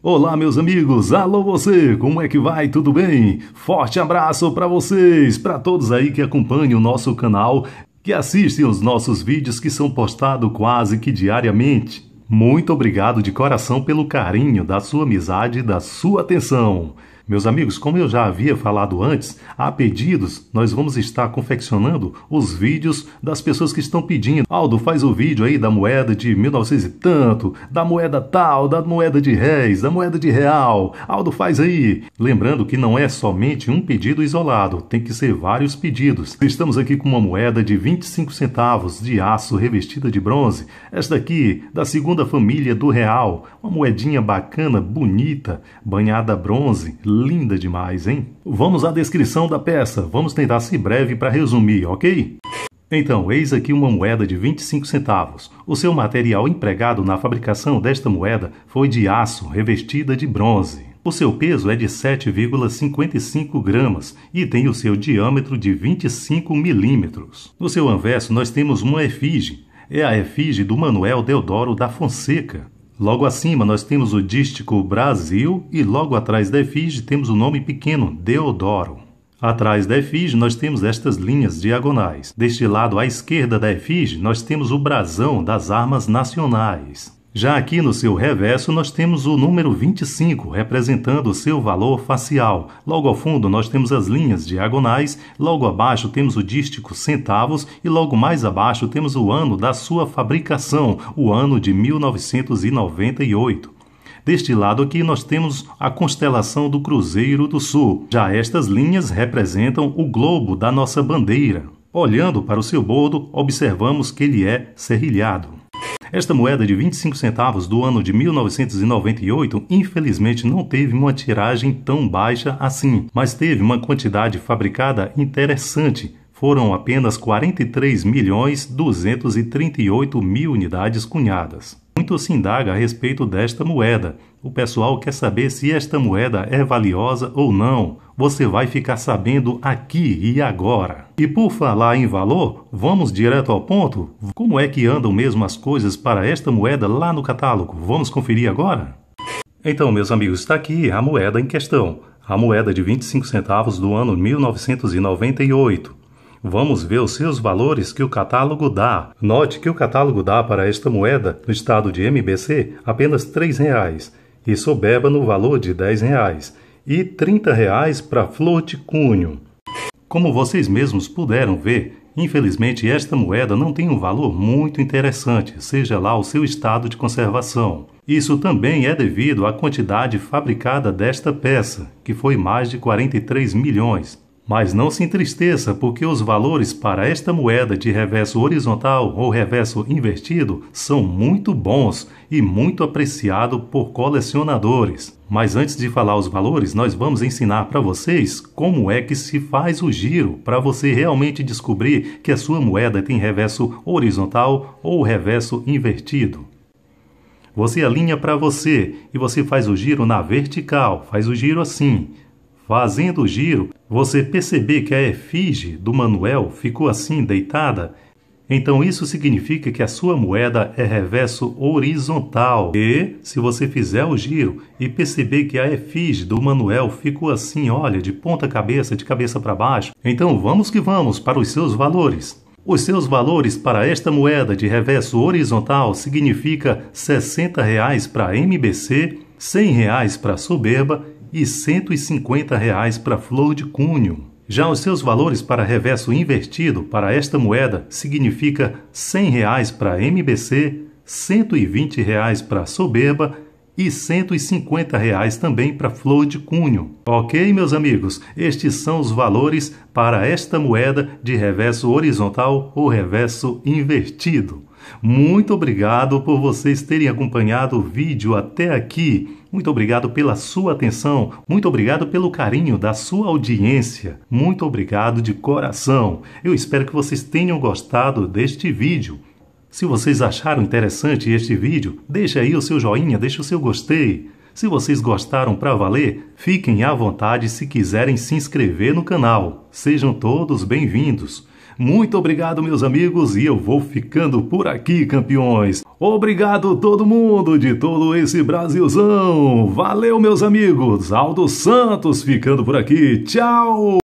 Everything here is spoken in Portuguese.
Olá, meus amigos. Alô você. Como é que vai? Tudo bem? Forte abraço para vocês, para todos aí que acompanham o nosso canal, que assistem os nossos vídeos que são postados quase que diariamente. Muito obrigado de coração pelo carinho da sua amizade e da sua atenção. Meus amigos, como eu já havia falado antes, a pedidos nós vamos estar confeccionando os vídeos das pessoas que estão pedindo. Aldo, faz o vídeo aí da moeda de 1900 e tanto, da moeda tal, da moeda de réis, da moeda de real. Aldo, faz aí. Lembrando que não é somente um pedido isolado, tem que ser vários pedidos. Estamos aqui com uma moeda de 25 centavos de aço revestida de bronze. Esta aqui, da segunda família do real. Uma moedinha bacana, bonita, banhada bronze linda demais, hein? Vamos à descrição da peça, vamos tentar ser breve para resumir, ok? Então, eis aqui uma moeda de 25 centavos. O seu material empregado na fabricação desta moeda foi de aço revestida de bronze. O seu peso é de 7,55 gramas e tem o seu diâmetro de 25 milímetros. No seu anverso, nós temos uma efígie. É a efígie do Manuel Deodoro da Fonseca, Logo acima, nós temos o dístico Brasil e logo atrás da efígie temos o nome pequeno Deodoro. Atrás da efígie, nós temos estas linhas diagonais. Deste lado à esquerda da efígie, nós temos o brasão das armas nacionais. Já aqui no seu reverso nós temos o número 25 representando o seu valor facial. Logo ao fundo nós temos as linhas diagonais, logo abaixo temos o dístico centavos e logo mais abaixo temos o ano da sua fabricação, o ano de 1998. Deste lado aqui nós temos a constelação do Cruzeiro do Sul. Já estas linhas representam o globo da nossa bandeira. Olhando para o seu bordo, observamos que ele é serrilhado. Esta moeda de 25 centavos do ano de 1998, infelizmente, não teve uma tiragem tão baixa assim, mas teve uma quantidade fabricada interessante, foram apenas 43 milhões 238 mil unidades cunhadas muito se indaga a respeito desta moeda. O pessoal quer saber se esta moeda é valiosa ou não. Você vai ficar sabendo aqui e agora. E por falar em valor, vamos direto ao ponto? Como é que andam mesmo as coisas para esta moeda lá no catálogo? Vamos conferir agora? Então, meus amigos, está aqui a moeda em questão. A moeda de 25 centavos do ano 1998. Vamos ver os seus valores que o catálogo dá. Note que o catálogo dá para esta moeda, no estado de MBC, apenas R$ 3,00 e soberba no valor de R$ 10,00 e R$ 30,00 para flor de cunho. Como vocês mesmos puderam ver, infelizmente esta moeda não tem um valor muito interessante, seja lá o seu estado de conservação. Isso também é devido à quantidade fabricada desta peça, que foi mais de 43 milhões, mas não se entristeça, porque os valores para esta moeda de reverso horizontal ou reverso invertido são muito bons e muito apreciado por colecionadores. Mas antes de falar os valores, nós vamos ensinar para vocês como é que se faz o giro para você realmente descobrir que a sua moeda tem reverso horizontal ou reverso invertido. Você alinha para você e você faz o giro na vertical, faz o giro assim. Fazendo o giro, você percebe que a efígie do Manuel ficou assim deitada? Então isso significa que a sua moeda é reverso horizontal. E, se você fizer o giro e perceber que a efígie do Manuel ficou assim, olha, de ponta cabeça, de cabeça para baixo, então vamos que vamos para os seus valores. Os seus valores para esta moeda de reverso horizontal significa R$ para MBC, R$ para Soberba e R$ 150,00 para flor de cunho. Já os seus valores para reverso invertido para esta moeda significa R$ 100,00 para MBC, R$ 120,00 para Soberba e R$ 150,00 também para flor de cunho. Ok, meus amigos, estes são os valores para esta moeda de reverso horizontal ou reverso invertido. Muito obrigado por vocês terem acompanhado o vídeo até aqui. Muito obrigado pela sua atenção, muito obrigado pelo carinho da sua audiência, muito obrigado de coração. Eu espero que vocês tenham gostado deste vídeo. Se vocês acharam interessante este vídeo, deixe aí o seu joinha, deixe o seu gostei. Se vocês gostaram para valer, fiquem à vontade se quiserem se inscrever no canal. Sejam todos bem-vindos. Muito obrigado, meus amigos, e eu vou ficando por aqui, campeões. Obrigado todo mundo de todo esse Brasilzão. Valeu, meus amigos. Aldo Santos ficando por aqui. Tchau.